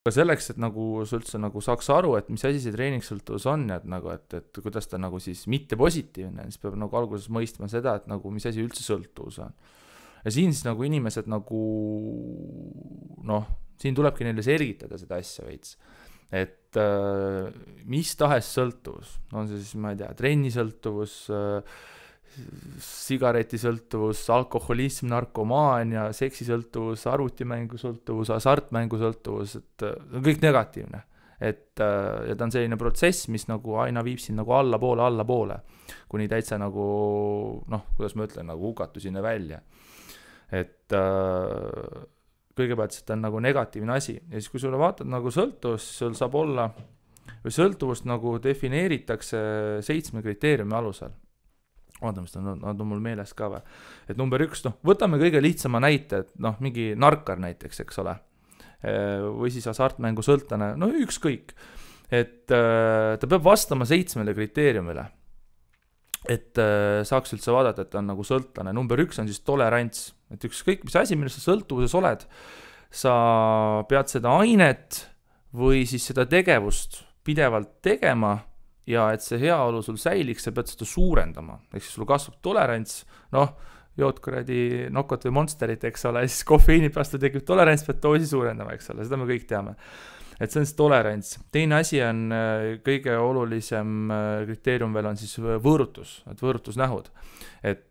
aga selleks, et nagu sa üldse nagu saaks aru, et mis asi see treeningsõltuvus on, et nagu, et, et kuidas ta nagu siis mittepositiivne, siis peab nagu alguses mõistma seda, et nagu mis asi üldse sõltuvus on. ja siin siis nagu inimesed nagu noh, siin tulebki neile selgitada seda asja veits et äh, mis tahes sõltuvus, on see siis, ma ei tea, trennisõltuvus äh,, sigaretisõltuvus, alkoholism, narkomaania, seksisõltuvus, arvutimängusõltuvus, hasartmängusõltuvus, et see äh, on kõik negatiivne. et äh, ja ta on selline protsess, mis nagu aina viib sind nagu allapoole, allapoole, kuni täitsa nagu noh, kuidas ma ütlen, nagu hukatuseni välja. et äh, kõigepealt see on nagu negatiivne asi ja siis, kui sulle vaatad nagu sõltuvust, siis sul saab olla, või sõltuvust nagu defineeritakse seitsme kriteeriumi alusel vaatame, mis on, nad on mul meeles ka või. et number üks, noh, võtame kõige lihtsama näite, et noh, mingi narkar näiteks, eks ole. Äh, või siis hasartmängusõltlane, no ükskõik. et äh, ta peab vastama seitsmele kriteeriumile. et äh, saaks üldse vaadata, et ta on nagu sõltlane, number üks on siis tolerants, et ükskõik mis asi, milles sa sõltuvuses oled, sa pead seda ainet või siis seda tegevust pidevalt tegema ja et see heaolu sul säiliks, sa pead seda suurendama, ehk siis sul kasvab tolerants, noh, jood kuradi nokot või monsterit, eks ole, siis kofeiini pärast sul tekib tolerants, pead doosi suurendama, eks ole, seda me kõik teame. et see on siis tolerants, teine asi on äh, kõige olulisem äh, kriteerium veel on siis äh, võõrutus, et võõrutusnähud. et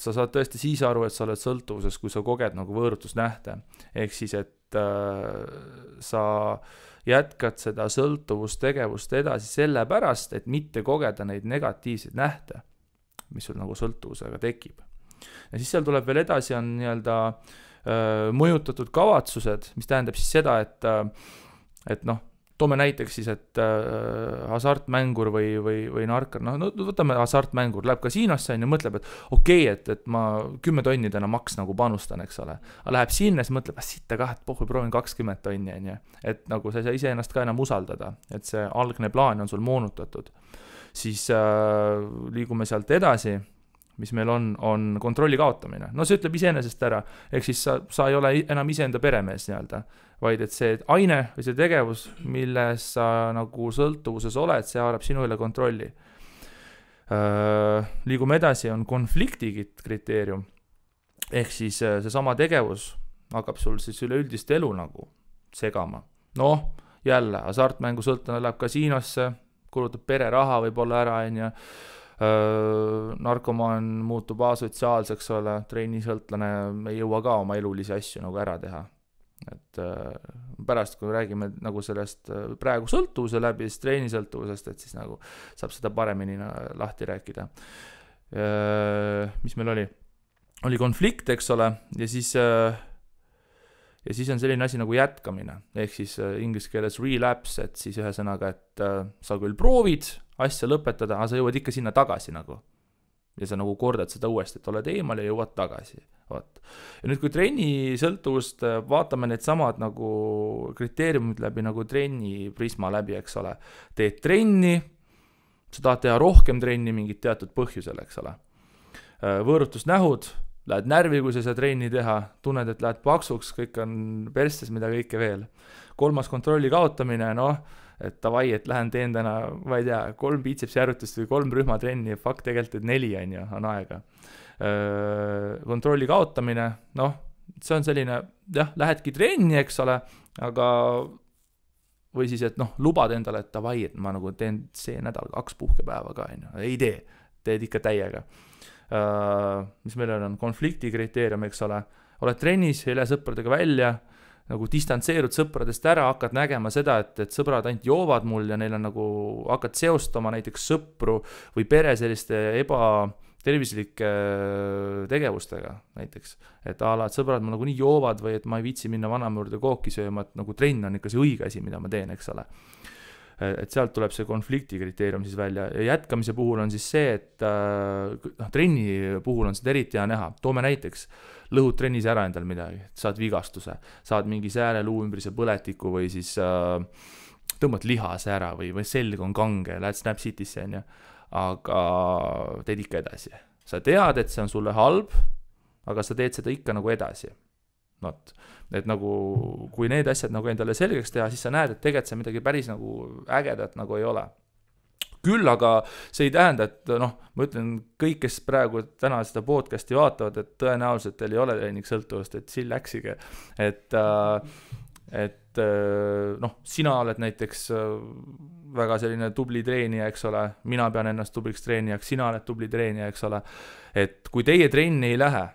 sa saad tõesti siis aru, et sa oled sõltuvuses, kui sa koged nagu võõrutusnähte. ehk siis, et et äh, sa jätkad seda sõltuvustegevust edasi sellepärast, et mitte kogeda neid negatiivseid nähte, mis sul nagu sõltuvusega tekib. ja siis seal tuleb veel edasi, on nii-öelda äh, mõjutatud kavatsused, mis tähendab siis seda, et, äh, et noh toome näiteks siis, et äh, hasartmängur või, või, või narkar, noh, no võtame hasartmängur, läheb kasiinosse, on ju, mõtleb, et okei okay,, et, et ma kümme tonni täna maks nagu panustan, eks ole. aga läheb sinna, siis mõtleb, ah sitta kah, et pohhu, proovin kakskümmend tonni, on ju. et nagu sa ei saa iseennast ka enam usaldada, et see algne plaan on sul moonutatud. siis äh, liigume sealt edasi mis meil on, on kontrolli kaotamine, no see ütleb iseenesest ära, ehk siis sa, sa ei ole enam iseenda peremees nii-öelda, vaid et see aine või see tegevus, milles sa nagu sõltuvuses oled, see haarab sinu üle kontrolli. liigume edasi, on konflikti kriteerium ehk siis seesama tegevus hakkab sul siis üleüldist elu nagu segama. noh, jälle hasartmängusõltlane läheb kasiinosse, kulutab pere raha võib-olla ära, onju Äh, narkomaan muutub asotsiaalseks, ole, trennisõltlane ei jõua ka oma elulisi asju nagu ära teha. et äh, pärast, kui räägime nagu sellest äh, praegu sõltuvuse läbi, siis trennisõltuvusest, et siis nagu saab seda paremini lahti rääkida. mis meil oli? oli konflikt, eks ole, ja siis äh, ja siis on selline asi nagu jätkamine, ehk siis äh, inglise keeles relapse, et siis ühesõnaga, et äh, sa küll proovid asja lõpetada, aga sa jõuad ikka sinna tagasi nagu. ja sa nagu kordad seda uuesti, et oled eemal ja jõuad tagasi, vot. ja nüüd, kui trenni sõltuvust, äh, vaatame needsamad nagu kriteeriumid läbi nagu trenni prisma läbi, eks ole. teed trenni, sa tahad teha rohkem trenni mingit teatud põhjusel, eks ole. võõrutusnähud lähed närvi, kui sa ei saa trenni teha, tunned, et lähed paksuks, kõik on persses, mida kõike veel. kolmas kontrolli kaotamine, noh, et davai, et lähen teen täna, ma ei tea, kolm biitsepsi harjutust või kolm rühmatrenni ja fuck, tegelikult et neli on ju, on aega. kontrolli kaotamine, noh, see on selline, jah, lähedki trenni, eks ole, aga või siis, et noh, lubad endale, et davai, et ma nagu teen see nädal kaks puhkepäeva ka, on ju, ei tee, teed ikka täiega Äh, mis meil on, on konflikti kriteerium, eks ole, oled trennis, ei lähe sõpradega välja, nagu distantseerud sõpradest ära, hakkad nägema seda, et, et sõbrad ainult joovad mul ja neil on nagu, hakkad seostama näiteks sõpru või pere selliste eba tervislike äh, tegevustega näiteks, et a la, et sõbrad mul nagunii joovad või et ma ei viitsi minna vanaema juurde kooki sööma, et nagu trenn on ikka see õige asi, mida ma teen, eks ole Eh, et sealt tuleb see konflikti kriteerium siis välja ja jätkamise puhul on siis see, et eh, noh, trenni puhul on seda eriti hea näha, toome näiteks, lõhud trennis ära endal midagi, saad vigastuse, saad mingi sääreluu ümbrise põletiku või siis äh, tõmbad lihase ära või, või selg on kange, lähed Snapchatisse onju, aga teed ikka edasi. sa tead, et see on sulle halb, aga sa teed seda ikka nagu edasi not. et nagu, kui need asjad nagu endale selgeks teha, siis sa näed, et tegelikult see midagi päris nagu ägedat nagu ei ole küll aga see ei tähenda, et noh, ma ütlen, kõik, kes praegu täna seda podcast'i vaatavad, et tõenäoliselt teil ei ole treeningsõltuvust, et siin läksige. et, äh, et äh, noh, sina oled näiteks äh, väga selline tubli treenija, eks ole, mina pean ennast tubliks treenijaks, sina oled tubli treenija, eks ole. et kui teie trenni ei lähe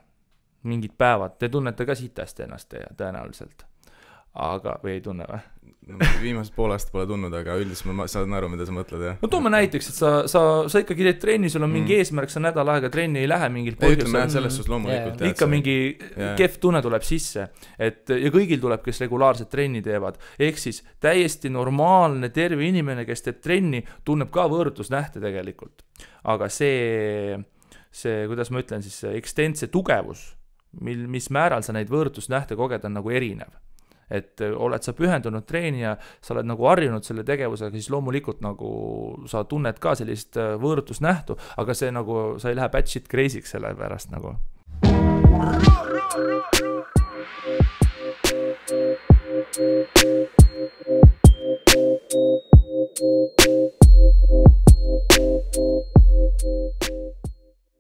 mingid päevad, te tunnete ka sitasti ennast tõenäoliselt. aga, või ei tunne või no,? viimased pool aastat pole tundnud, aga üldiselt ma saan aru, mida sa mõtled, jah. no toome näiteks, et sa, sa, sa ikkagi teed trenni, sul on mingi mm. eesmärk, sa nädal aega trenni ei lähe mingil põhjusel. ütleme jah, selles suhtes loomulikult yeah.. ikka see... mingi yeah. kehv tunne tuleb sisse, et ja kõigil tuleb, kes regulaarset trenni teevad, ehk siis täiesti normaalne terve inimene, kes teeb trenni, tunneb ka võõrutusnähte tegelikult. aga see see, kuidas ma ütlen siis, ekstentse tugevus mil, mis määral sa neid võõrutusnähte koged, on nagu erinev. et äh, oled sa pühendunud treenija, sa oled nagu harjunud selle tegevusega, siis loomulikult nagu sa tunned ka sellist äh, võõrutusnähtu, aga see nagu, sa ei lähe bad shit crazy'ks selle pärast nagu.